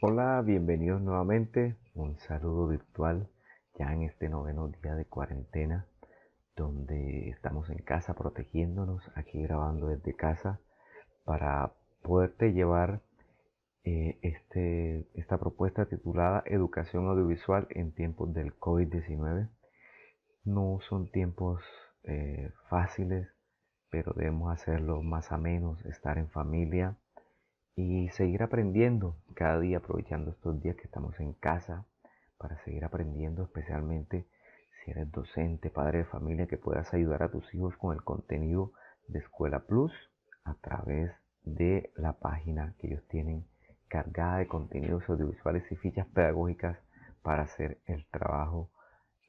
Hola, bienvenidos nuevamente. Un saludo virtual ya en este noveno día de cuarentena, donde estamos en casa protegiéndonos, aquí grabando desde casa, para poderte llevar eh, este, esta propuesta titulada Educación Audiovisual en tiempos del COVID-19. No son tiempos eh, fáciles, pero debemos hacerlo más a menos, estar en familia, y seguir aprendiendo cada día, aprovechando estos días que estamos en casa para seguir aprendiendo, especialmente si eres docente, padre de familia, que puedas ayudar a tus hijos con el contenido de Escuela Plus a través de la página que ellos tienen cargada de contenidos audiovisuales y fichas pedagógicas para hacer el trabajo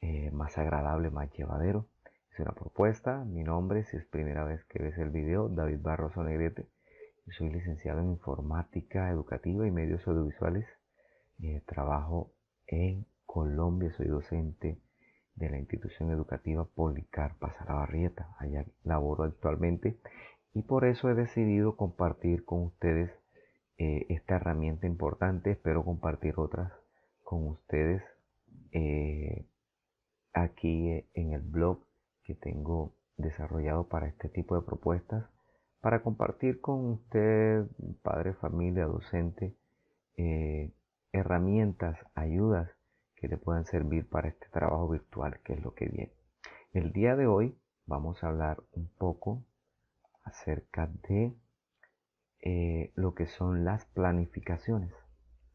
eh, más agradable, más llevadero. Es una propuesta. Mi nombre, si es primera vez que ves el video, David Barroso Negrete. Soy licenciado en informática educativa y medios audiovisuales. Eh, trabajo en Colombia, soy docente de la institución educativa Policarpa Salabarrieta. Allá laboro actualmente y por eso he decidido compartir con ustedes eh, esta herramienta importante. Espero compartir otras con ustedes eh, aquí en el blog que tengo desarrollado para este tipo de propuestas para compartir con usted, padre, familia, docente, eh, herramientas, ayudas que le puedan servir para este trabajo virtual, que es lo que viene. El día de hoy vamos a hablar un poco acerca de eh, lo que son las planificaciones.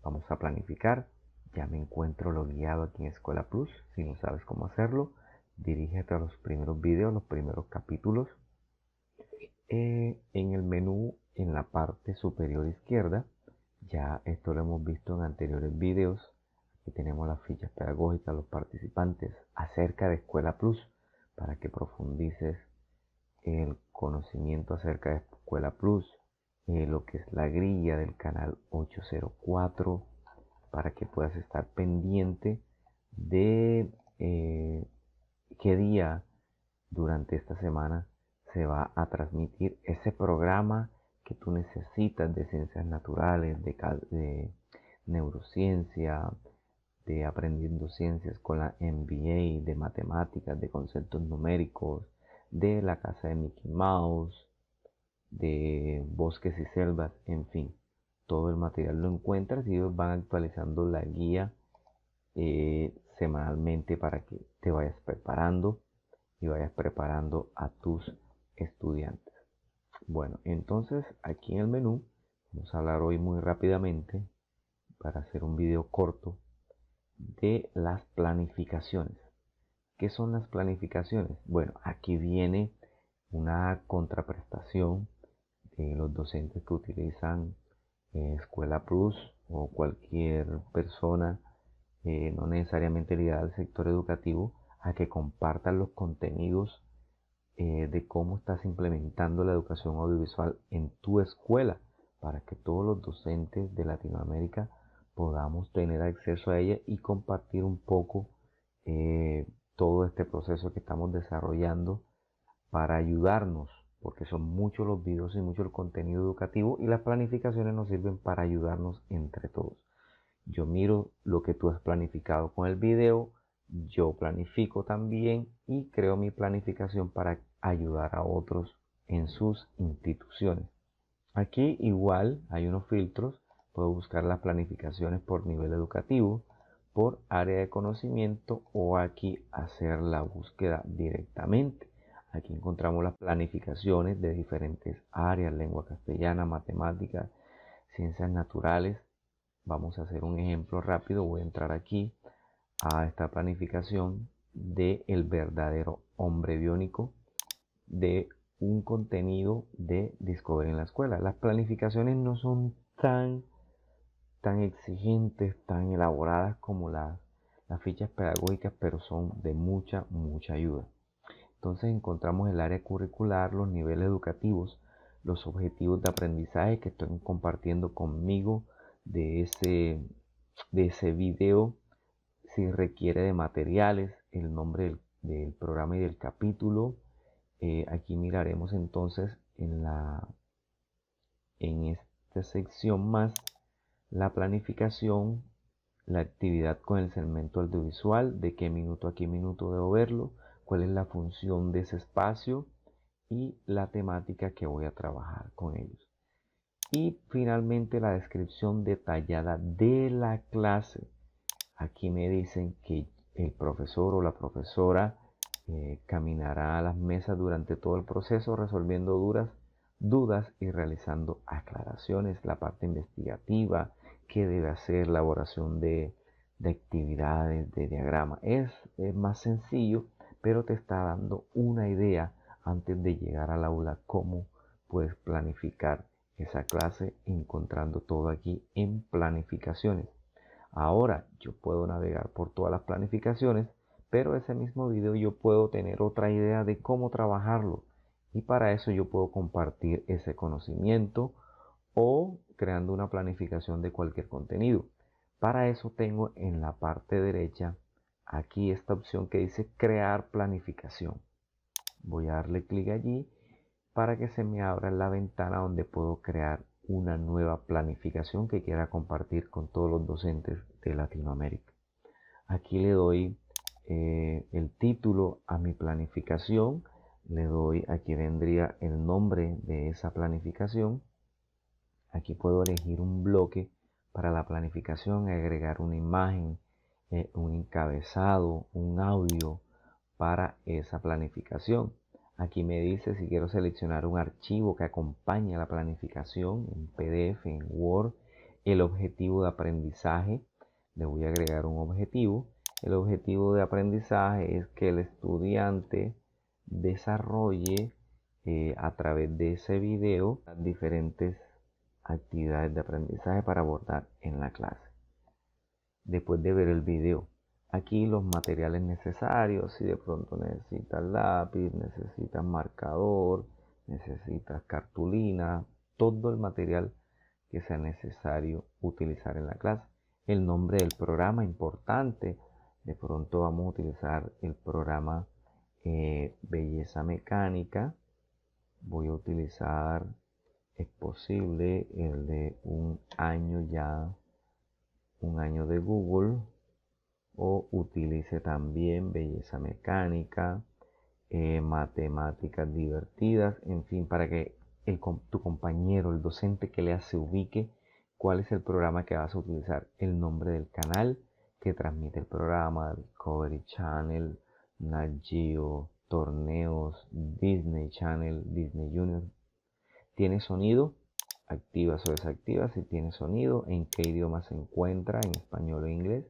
Vamos a planificar. Ya me encuentro lo guiado aquí en Escuela Plus. Si no sabes cómo hacerlo, dirígete a los primeros videos, los primeros capítulos eh, en el menú en la parte superior izquierda ya esto lo hemos visto en anteriores videos aquí tenemos las fichas pedagógicas los participantes acerca de escuela plus para que profundices el conocimiento acerca de escuela plus eh, lo que es la grilla del canal 804 para que puedas estar pendiente de eh, qué día durante esta semana se va a transmitir ese programa que tú necesitas de ciencias naturales, de, neurociencia, de aprendiendo ciencias con la MBA, de matemáticas, de conceptos numéricos, de la casa de Mickey Mouse, de bosques y selvas, en fin. Todo el material lo encuentras y ellos van actualizando la guía eh, semanalmente para que te vayas preparando y vayas preparando a tus estudiantes. Bueno, entonces aquí en el menú vamos a hablar hoy muy rápidamente para hacer un video corto de las planificaciones. ¿Qué son las planificaciones? Bueno, aquí viene una contraprestación de los docentes que utilizan eh, Escuela Plus o cualquier persona, eh, no necesariamente ligada al sector educativo, a que compartan los contenidos eh, de cómo estás implementando la educación audiovisual en tu escuela para que todos los docentes de Latinoamérica podamos tener acceso a ella y compartir un poco eh, todo este proceso que estamos desarrollando para ayudarnos, porque son muchos los videos y mucho el contenido educativo y las planificaciones nos sirven para ayudarnos entre todos. Yo miro lo que tú has planificado con el video, yo planifico también y creo mi planificación para ayudar a otros en sus instituciones. Aquí igual hay unos filtros, puedo buscar las planificaciones por nivel educativo, por área de conocimiento o aquí hacer la búsqueda directamente. Aquí encontramos las planificaciones de diferentes áreas, lengua castellana, matemáticas, ciencias naturales. Vamos a hacer un ejemplo rápido, voy a entrar aquí a esta planificación de el verdadero hombre biónico de un contenido de Discovery en la escuela. Las planificaciones no son tan, tan exigentes, tan elaboradas como las, las fichas pedagógicas, pero son de mucha, mucha ayuda. Entonces encontramos el área curricular, los niveles educativos, los objetivos de aprendizaje que estoy compartiendo conmigo de ese, de ese video si requiere de materiales, el nombre del, programa y del capítulo. Eh, aquí miraremos entonces en, la, en esta sección más la planificación, la actividad con el segmento audiovisual, de qué minuto a qué minuto debo verlo, cuál es la función de ese espacio y la temática que voy a trabajar con ellos. Y finalmente la descripción detallada de la clase Aquí me dicen que el profesor o la profesora eh, caminará a las mesas durante todo el proceso resolviendo duras, dudas y realizando aclaraciones, la parte investigativa, qué debe hacer, elaboración de, actividades, de diagrama. es más sencillo, pero te está dando una idea antes de llegar al aula cómo puedes planificar esa clase encontrando todo aquí en planificaciones. Ahora yo puedo navegar por todas las planificaciones, pero ese mismo video yo puedo tener otra idea de cómo trabajarlo y para eso yo puedo compartir ese conocimiento o creando una planificación de cualquier contenido. Para eso tengo en la parte derecha aquí esta opción que dice crear planificación. Voy a darle clic allí para que se me abra la ventana donde puedo crear una nueva planificación que quiera compartir con todos los docentes de Latinoamérica. Aquí le doy eh, el título a mi planificación, le doy, aquí vendría el nombre de esa planificación, aquí puedo elegir un bloque para la planificación, agregar una imagen, eh, un encabezado, un audio para esa planificación. Aquí me dice si quiero seleccionar un archivo que acompañe la planificación en PDF, en Word, el objetivo de aprendizaje. Le voy a agregar un objetivo. El objetivo de aprendizaje es que el estudiante desarrolle eh, a través de ese video diferentes actividades de aprendizaje para abordar en la clase. Después de ver el video aquí los materiales necesarios, si de pronto necesitas lápiz, necesitas marcador, necesitas cartulina, todo el material que sea necesario utilizar en la clase. El nombre del programa importante, de pronto vamos a utilizar el programa eh, Belleza Mecánica, voy a utilizar, es posible, el de un año ya, un año de Google, o utilice también belleza mecánica, eh, matemáticas divertidas, en fin, para que tu compañero, el docente que le se ubique cuál es el programa que vas a utilizar, el nombre del canal que transmite el programa, Discovery Channel, Nagio, torneos, Disney Channel, Disney Junior. ¿Tiene sonido? Activas o desactiva? si tiene sonido, en qué idioma se encuentra, en español o inglés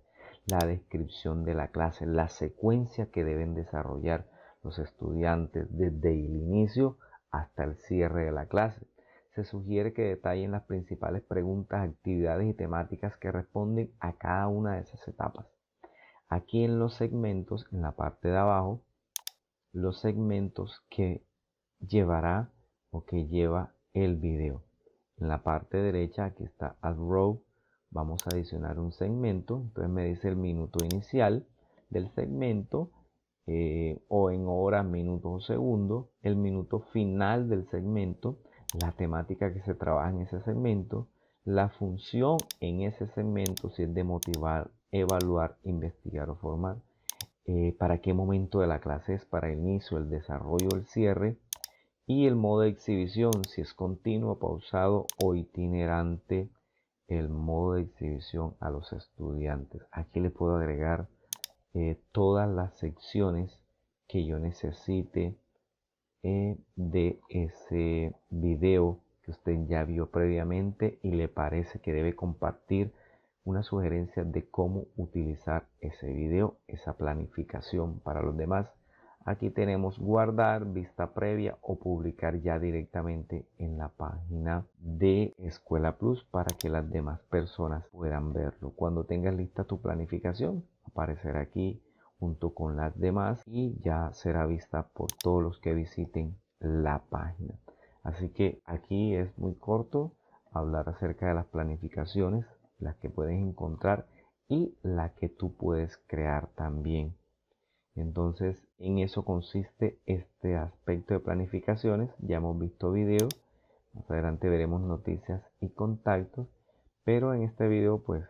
la descripción de la clase, la secuencia que deben desarrollar los estudiantes desde el inicio hasta el cierre de la clase. Se sugiere que detallen las principales preguntas, actividades y temáticas que responden a cada una de esas etapas. Aquí en los segmentos, en la parte de abajo, los segmentos que llevará o que lleva el video. En la parte derecha aquí está Ad Row, Vamos a adicionar un segmento. Entonces me dice el minuto inicial del segmento eh, o en hora, minuto o segundo, El minuto final del segmento. La temática que se trabaja en ese segmento. La función en ese segmento, si es de motivar, evaluar, investigar o formar. Eh, para qué momento de la clase es, para el inicio, el desarrollo, el cierre y el modo de exhibición, si es continuo, pausado o itinerante el modo de exhibición a los estudiantes. Aquí le puedo agregar eh, todas las secciones que yo necesite eh, de ese video que usted ya vio previamente y le parece que debe compartir una sugerencia de cómo utilizar ese video, esa planificación para los demás Aquí tenemos guardar, vista previa o publicar ya directamente en la página de Escuela Plus para que las demás personas puedan verlo. Cuando tengas lista tu planificación, aparecerá aquí junto con las demás y ya será vista por todos los que visiten la página. Así que aquí es muy corto hablar acerca de las planificaciones, las que puedes encontrar y la que tú puedes crear también entonces, en eso consiste este aspecto de planificaciones. Ya hemos visto videos. Más adelante veremos noticias y contactos. Pero en este video, pues,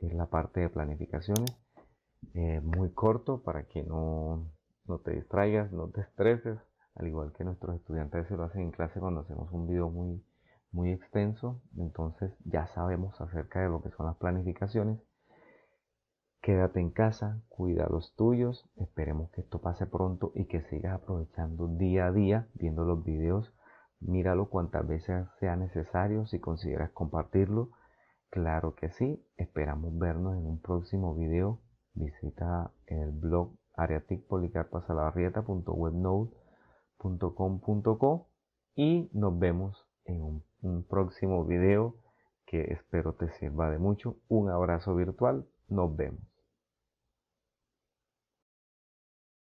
es la parte de planificaciones. Eh, muy corto para que no, te distraigas, no te estreses. Al igual que nuestros estudiantes se lo hacen en clase cuando hacemos un video muy, muy extenso. Entonces, ya sabemos acerca de lo que son las planificaciones Quédate en casa, cuida los tuyos, esperemos que esto pase pronto y que sigas aprovechando día a día viendo los videos. Míralo cuantas veces sea necesario, si consideras compartirlo. Claro que sí, esperamos vernos en un próximo video. Visita el blog areaticpolicarpasalabarrieta.webnode.com.co y nos vemos en un próximo video que espero te sirva de mucho. Un abrazo virtual, nos vemos.